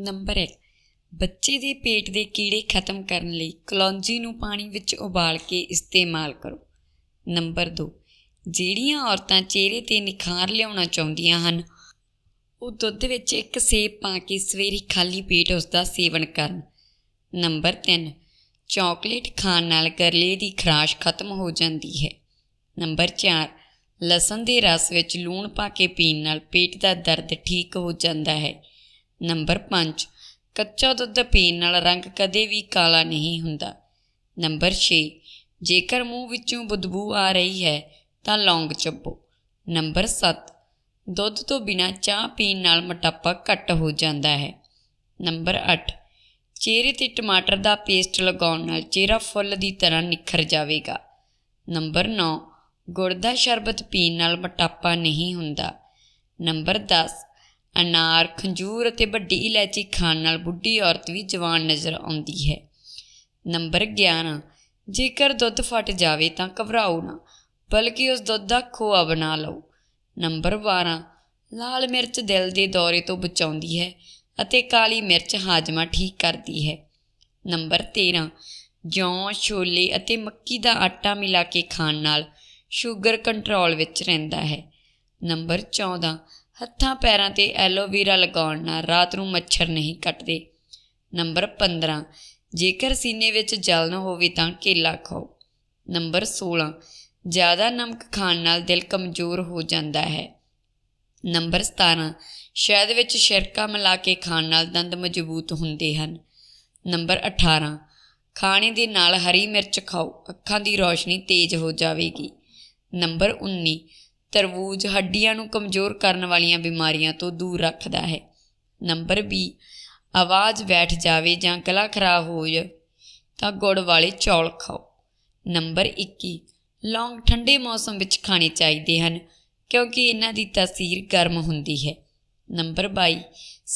number 1 ਬੱਚੇ ਦੇ ਪੇਟ ਦੇ ਕੀੜੇ ਖਤਮ ਕਰਨ ਲਈ ਕਲੌਂਜੀ ਨੂੰ ਪਾਣੀ ਵਿੱਚ ਉਬਾਲ ਕੇ ਇਸਤੇਮਾਲ ਕਰੋ ਨੰਬਰ 2 ਜਿਹੜੀਆਂ ਔਰਤਾਂ ਚਿਹਰੇ ਤੇ ਨਿਖਾਰ ਲਿਆਉਣਾ ਚਾਹੁੰਦੀਆਂ ਹਨ ਉਹ ਦੁੱਧ ਵਿੱਚ ਇੱਕ ਸੇਬ ਪਾ ਕੇ ਸਵੇਰੇ ਖਾਲੀ ਪੇਟ ਉਸ ਦਾ ਸੇਵਨ ਕਰਨ ਨੰਬਰ 3 ਚਾਕਲੇਟ ਖਾਣ ਨਾਲ ਗਰਲੇ ਦੀ ਖਰਾਸ਼ ਖਤਮ ਹੋ ਜਾਂਦੀ ਹੈ ਨੰਬਰ 4 ਲਸਣ ਦੇ ਰਸ ਵਿੱਚ ਲੂਣ ਪਾ ਕੇ ਪੀਣ ਨਾਲ ਪੇਟ ਦਾ ਦਰਦ ਠੀਕ ਹੋ ਜਾਂਦਾ ਹੈ ਨੰਬਰ 5 ਕੱਚਾ ਦੁੱਧ ਪੀਣ ਨਾਲ ਰੰਗ ਕਦੇ ਵੀ ਕਾਲਾ ਨਹੀਂ ਹੁੰਦਾ ਨੰਬਰ 6 ਜੇਕਰ ਮੂੰਹ ਵਿੱਚੋਂ ਬਦਬੂ ਆ ਰਹੀ ਹੈ ਤਾਂ ਲੌਂਗ ਚੱਬੋ ਨੰਬਰ 7 ਦੁੱਧ ਤੋਂ ਬਿਨਾ ਚਾਹ ਪੀਣ ਨਾਲ ਮਟਾਪਾ ਘਟ ਹੋ ਜਾਂਦਾ ਹੈ ਨੰਬਰ 8 ਚਿਹਰੇ ਤੇ ਟਮਾਟਰ ਦਾ ਪੇਸਟ ਲਗਾਉਣ ਨਾਲ ਚਿਹਰਾ ਫੁੱਲ ਦੀ ਤਰ੍ਹਾਂ ਨਿਖਰ ਜਾਵੇਗਾ ਨੰਬਰ 9 ਗੁੜ ਦਾ ਸ਼ਰਬਤ ਪੀਣ ਨਾਲ ਮਟਾਪਾ ਨਹੀਂ ਹੁੰਦਾ ਨੰਬਰ 10 ਅਨਾਰ ਖੰਜੂਰ ਅਤੇ ਵੱਡੀ ਇਲਾਇਚੀ ਖਾਣ ਨਾਲ ਬੁੱਢੀ ਔਰਤ ਵੀ ਜਵਾਨ ਨਜ਼ਰ ਆਉਂਦੀ ਹੈ ਨੰਬਰ 11 ਜੇਕਰ ਦੁੱਧ ਫਟ ਜਾਵੇ ਤਾਂ ਘਬਰਾਓ ਨਾ ਬਲਕਿ ਉਸ ਦੁੱਧ ਦਾ ਖੋਆ ਬਣਾ ਲਓ ਨੰਬਰ 12 ਲਾਲ ਮਿਰਚ ਦਿਲ ਦੇ ਦੌਰੇ ਤੋਂ ਬਚਾਉਂਦੀ ਹੈ ਅਤੇ ਕਾਲੀ ਮਿਰਚ ਹਾਜ਼ਮਾ ਠੀਕ ਕਰਦੀ ਹੈ ਨੰਬਰ 13 ਜੌਂ ਛੋਲੇ ਅਤੇ ਮੱਕੀ ਦਾ ਆਟਾ ਮਿਲਾ ਕੇ ਖਾਣ ਨਾਲ ਸ਼ੂਗਰ ਕੰਟਰੋਲ ਵਿੱਚ ਰਹਿੰਦਾ ਹੈ ਨੰਬਰ 14 ਹੱਥਾਂ ਪੈਰਾਂ ਤੇ ਐਲੋਵੀਰਾ ਲਗਾਉਣ ਨਾਲ ਰਾਤ ਨੂੰ ਮੱਛਰ ਨਹੀਂ ਕੱਟਦੇ ਨੰਬਰ 15 ਜੇਕਰ ਸੀਨੇ ਵਿੱਚ ਜਲਨ ਹੋਵੇ ਤਾਂ ਕੇਲਾ ਖਾਓ ਨੰਬਰ 16 ਜ਼ਿਆਦਾ ਨਮਕ ਖਾਣ ਨਾਲ ਦਿਲ ਕਮਜ਼ੋਰ ਹੋ ਜਾਂਦਾ ਹੈ ਨੰਬਰ 17 ਸ਼ਹਿਦ ਵਿੱਚ ਸ਼ਿਰਕਾ ਮਿਲਾ ਕੇ ਖਾਣ ਨਾਲ ਦੰਦ ਮਜ਼ਬੂਤ ਹੁੰਦੇ ਹਨ ਨੰਬਰ 18 ਖਾਣੇ ਦੇ ਨਾਲ ਹਰੀ ਮਿਰਚ ਖਾਓ ਅੱਖਾਂ ਦੀ ਰੌਸ਼ਨੀ ਤੇਜ਼ ਹੋ ਜਾਵੇਗੀ ਨੰਬਰ 19 ਤਰਬੂਜ ਹੱਡੀਆਂ ਨੂੰ ਕਮਜ਼ੋਰ ਕਰਨ ਵਾਲੀਆਂ ਬਿਮਾਰੀਆਂ ਤੋਂ ਦੂਰ ਰੱਖਦਾ ਹੈ ਨੰਬਰ ਬੀ ਆਵਾਜ਼ ਬੈਠ ਜਾਵੇ ਜਾਂ ਗਲਾ ਖਰਾਬ ਹੋ ਜਾ ਤਾਂ ਗੁੜ ਵਾਲੇ ਚੌਲ ਖਾਓ ਨੰਬਰ 21 ਲੌਂਗ ਠੰਡੇ ਮੌਸਮ ਵਿੱਚ ਖਾਣੇ ਚਾਹੀਦੇ ਹਨ ਕਿਉਂਕਿ ਇਹਨਾਂ ਦੀ ਤਾਸੀਰ ਗਰਮ ਹੁੰਦੀ ਹੈ ਨੰਬਰ 22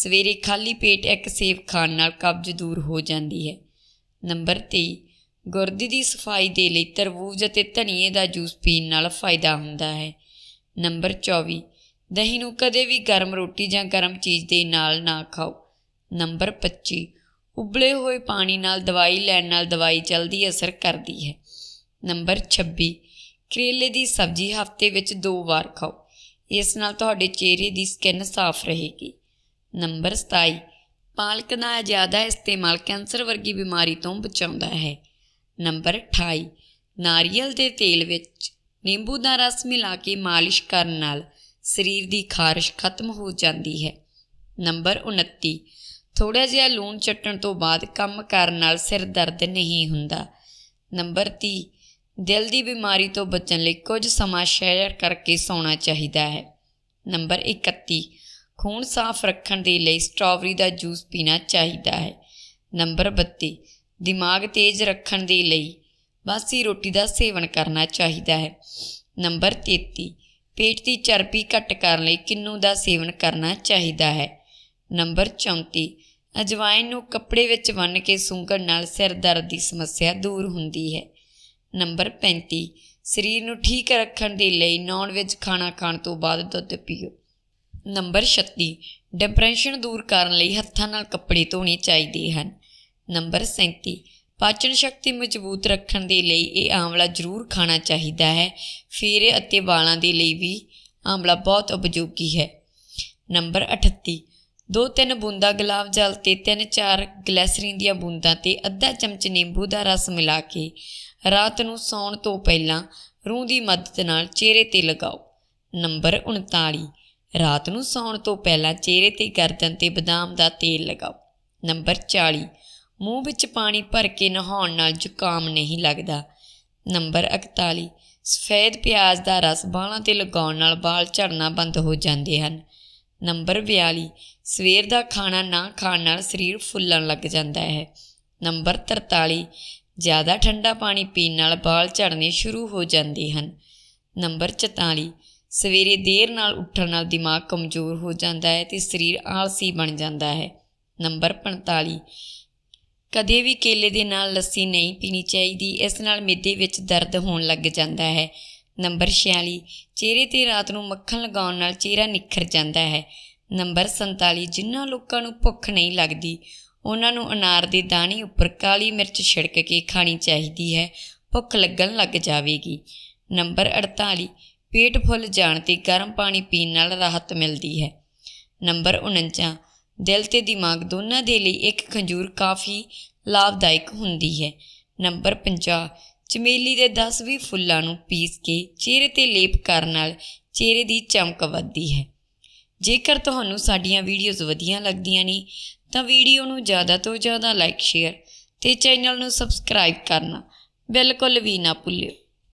ਸਵੇਰੇ ਖਾਲੀ ਪੇਟ ਇੱਕ ਸੇਬ ਖਾਣ ਨਾਲ ਕਬਜ਼ ਦੂਰ ਹੋ ਜਾਂਦੀ ਹੈ ਨੰਬਰ 23 ਗੁਰਦੇ ਦੀ ਸਫਾਈ ਦੇ ਲਈ ਤਰਬੂਜ ਅਤੇ ਧਨੀਏ ਦਾ ਜੂਸ ਪੀਣ ਨਾਲ ਫਾਇਦਾ ਹੁੰਦਾ ਹੈ ਨੰਬਰ 24 ਦਹੀਂ ਨੂੰ ਕਦੇ ਵੀ ਗਰਮ ਰੋਟੀ ਜਾਂ ਗਰਮ ਚੀਜ਼ ਦੇ ਨਾਲ ਨਾ ਖਾਓ ਨੰਬਰ 25 ਉਬਲੇ ਹੋਏ ਪਾਣੀ ਨਾਲ ਦਵਾਈ ਲੈਣ ਨਾਲ ਦਵਾਈ ਜਲਦੀ ਅਸਰ ਕਰਦੀ ਹੈ ਨੰਬਰ 26 ਕਰੇਲੇ ਦੀ ਸਬਜ਼ੀ ਹਫ਼ਤੇ ਵਿੱਚ ਦੋ ਵਾਰ ਖਾਓ ਇਸ ਨਾਲ ਤੁਹਾਡੇ ਚਿਹਰੇ ਦੀ ਸਕਿਨ ਸਾਫ਼ ਰਹੇਗੀ ਨੰਬਰ 27 ਪਾਲਕ ਦਾ ਜ਼ਿਆਦਾ ਇਸਤੇਮਾਲ ਕੈਂਸਰ ਵਰਗੀ ਬਿਮਾਰੀ ਤੋਂ ਬਚਾਉਂਦਾ ਹੈ ਨੰਬਰ 28 ਨਾਰੀਅਲ ਦੇ ਤੇਲ ਵਿੱਚ ਨਿੰਬੂ ਦਾ ਰਸ ਮਿਲਾ ਕੇ ਮਾਲਿਸ਼ ਕਰਨ ਨਾਲ ਸਰੀਰ ਦੀ ਖਾਰਸ਼ ਖਤਮ ਹੋ ਜਾਂਦੀ ਹੈ ਨੰਬਰ 29 ਥੋੜਾ ਜਿਹਾ ਲੂਣ ਚਟਣ ਤੋਂ ਬਾਅਦ ਕੰਮ ਕਰਨ ਨਾਲ ਸਿਰ ਦਰਦ ਨਹੀਂ ਹੁੰਦਾ ਨੰਬਰ 30 ਦਿਲ ਦੀ ਬਿਮਾਰੀ ਤੋਂ ਬਚਣ ਲਈ ਕੁਝ ਸਮਾਂ ਸ਼ੈਅਰ ਕਰਕੇ ਸੌਣਾ ਚਾਹੀਦਾ ਹੈ ਨੰਬਰ 31 ਖੂਨ ਸਾਫ਼ ਰੱਖਣ ਦੇ ਲਈ ਸਟ੍ਰਾਬਰੀ ਦਾ ਜੂਸ ਪੀਣਾ ਚਾਹੀਦਾ ਹੈ ਨੰਬਰ 32 ਦਿਮਾਗ ਤੇਜ਼ ਰੱਖਣ ਦੇ ਲਈ ਬਾਸੀ ਰੋਟੀ ਦਾ ਸੇਵਨ ਕਰਨਾ ਚਾਹੀਦਾ ਹੈ ਨੰਬਰ 33 ਪੇਟ ਦੀ ਚਰਬੀ ਘਟ ਕਰਨ ਲਈ ਕਿੰਨੂ ਦਾ ਸੇਵਨ ਕਰਨਾ ਚਾਹੀਦਾ ਹੈ ਨੰਬਰ 34 ਅਜਵਾਇਨ ਨੂੰ ਕੱਪੜੇ ਵਿੱਚ ਬੰਨ ਕੇ ਸੁੰਘਣ ਨਾਲ ਸਿਰ ਦਰਦ ਦੀ ਸਮੱਸਿਆ ਦੂਰ ਹੁੰਦੀ ਹੈ ਨੰਬਰ 35 ਸਰੀਰ ਨੂੰ ਠੀਕ ਰੱਖਣ ਦੇ ਲਈ ਨੌਨ ਵਿੱਚ ਖਾਣਾ ਖਾਣ ਤੋਂ ਬਾਅਦ ਦੁੱਧ ਪੀਓ ਨੰਬਰ 36 ਡਿਪਰੈਸ਼ਨ ਦੂਰ ਕਰਨ ਲਈ ਹੱਥਾਂ ਨਾਲ ਕੱਪੜੇ ਧੋਣੇ ਚਾਹੀਦੇ ਹਨ ਨੰਬਰ 37 ਪਾਚਨ ਸ਼ਕਤੀ ਮਜ਼ਬੂਤ ਰੱਖਣ ਦੇ ਲਈ ਇਹ ਆਂਵਲਾ ਜ਼ਰੂਰ ਖਾਣਾ ਚਾਹੀਦਾ ਹੈ ਫੇਰੇ ਅਤੇ ਵਾਲਾਂ ਦੇ ਲਈ ਵੀ ਆਂਵਲਾ ਬਹੁਤ ਉਪਯੋਗੀ ਹੈ ਨੰਬਰ 38 ਦੋ ਤਿੰਨ ਬੂੰਦਾ ਗੁਲਾਬ ਜਲ ਤੇ ਤਿੰਨ ਚਾਰ ਗਲੈਸਰੀਨ ਦੀਆਂ ਬੂੰਦਾਂ ਤੇ ਅੱਧਾ ਚਮਚ ਨਿੰਬੂ ਦਾ ਰਸ ਮਿਲਾ ਕੇ ਰਾਤ ਨੂੰ ਸੌਣ ਤੋਂ ਪਹਿਲਾਂ ਰੂਹ ਦੀ ਮਦਦ ਨਾਲ ਚਿਹਰੇ ਤੇ ਲਗਾਓ ਨੰਬਰ 39 ਰਾਤ ਨੂੰ ਸੌਣ ਤੋਂ ਪਹਿਲਾਂ ਚਿਹਰੇ ਤੇ ਗਰਦਨ ਤੇ ਬਦਾਮ ਦਾ ਤੇਲ ਲਗਾਓ ਨੰਬਰ 40 ਮੂੰਹ ਵਿੱਚ ਪਾਣੀ ਭਰ ਕੇ ਨਹਾਉਣ ਨਾਲ ਜ਼ੁਕਾਮ ਨਹੀਂ ਲੱਗਦਾ ਨੰਬਰ 41 ਸਫੈਦ ਪਿਆਜ਼ ਦਾ ਰਸ ਬਾਲਾਂ ਤੇ ਲਗਾਉਣ ਨਾਲ ਬਾਲ ਝੜਨਾ ਬੰਦ ਹੋ ਜਾਂਦੇ ਹਨ ਨੰਬਰ 42 ਸਵੇਰ ਦਾ ਖਾਣਾ ਨਾ ਖਾਣ ਨਾਲ ਸਰੀਰ ਫੁੱਲਣ ਲੱਗ ਜਾਂਦਾ ਹੈ ਨੰਬਰ 43 ਜ਼ਿਆਦਾ ਠੰਡਾ ਪਾਣੀ ਪੀਣ ਨਾਲ ਬਾਲ ਝੜਨੇ ਸ਼ੁਰੂ ਹੋ ਜਾਂਦੇ ਹਨ ਨੰਬਰ 44 ਸਵੇਰੇ ਦੇਰ ਨਾਲ ਉੱਠਣ ਨਾਲ ਦਿਮਾਗ ਕਮਜ਼ੋਰ ਹੋ ਜਾਂਦਾ ਹੈ ਤੇ ਸਰੀਰ ਆਲਸੀ ਬਣ ਜਾਂਦਾ ਹੈ ਨੰਬਰ 45 ਕਦੇ ਵੀ ਕੇਲੇ ਦੇ ਨਾਲ ਲੱਸੀ ਨਹੀਂ ਪੀਣੀ ਚਾਹੀਦੀ ਇਸ ਨਾਲ ਮਿੱਦੇ ਵਿੱਚ ਦਰਦ ਹੋਣ ਲੱਗ ਜਾਂਦਾ ਹੈ ਨੰਬਰ 46 ਚਿਹਰੇ ਤੇ ਰਾਤ ਨੂੰ ਮੱਖਣ ਲਗਾਉਣ ਨਾਲ ਚਿਹਰਾ ਨਿੱਖਰ ਜਾਂਦਾ ਹੈ ਨੰਬਰ 47 ਜਿਨ੍ਹਾਂ ਲੋਕਾਂ ਨੂੰ ਭੁੱਖ ਨਹੀਂ ਲੱਗਦੀ ਉਹਨਾਂ ਨੂੰ ਅਨਾਰ ਦੇ ਦਾਣੇ ਉੱਪਰ ਕਾਲੀ ਮਿਰਚ ਛਿੜਕ ਕੇ ਖਾਣੀ ਚਾਹੀਦੀ ਹੈ ਭੁੱਖ ਲੱਗਣ ਲੱਗ ਜਾਵੇਗੀ ਨੰਬਰ 48 ਪੇਟ ਫੁੱਲ ਜਾਣ ਤੇ ਗਰਮ ਪਾਣੀ ਪੀਣ ਨਾਲ ਰਾਹਤ ਮਿਲਦੀ ਹੈ ਨੰਬਰ 49 ਦਿਲ ਤੇ ਦਿਮਾਗ ਦੋਨਾਂ ਦੇ ਲਈ ਇੱਕ ਖੰਜੂਰ ਕਾਫੀ ਲਾਭਦਾਇਕ ਹੁੰਦੀ ਹੈ ਨੰਬਰ 50 ਚਮੇਲੀ ਦੇ 10 ਵੀ ਫੁੱਲਾਂ ਨੂੰ ਪੀਸ ਕੇ ਚਿਹਰੇ ਤੇ ਲੇਪ ਕਰਨ ਨਾਲ ਚਿਹਰੇ ਦੀ ਚਮਕ ਵੱਧਦੀ ਹੈ ਜੇਕਰ ਤੁਹਾਨੂੰ ਸਾਡੀਆਂ ਵੀਡੀਓਜ਼ ਵਧੀਆਂ ਲੱਗਦੀਆਂ ਨੇ ਤਾਂ ਵੀਡੀਓ ਨੂੰ ਜ਼ਿਆਦਾ ਤੋਂ ਜ਼ਿਆਦਾ ਲਾਈਕ ਸ਼ੇਅਰ ਤੇ ਚੈਨਲ ਨੂੰ ਸਬਸਕ੍ਰਾਈਬ ਕਰਨਾ ਬਿਲਕੁਲ ਵੀ ਨਾ ਭੁੱਲਿਓ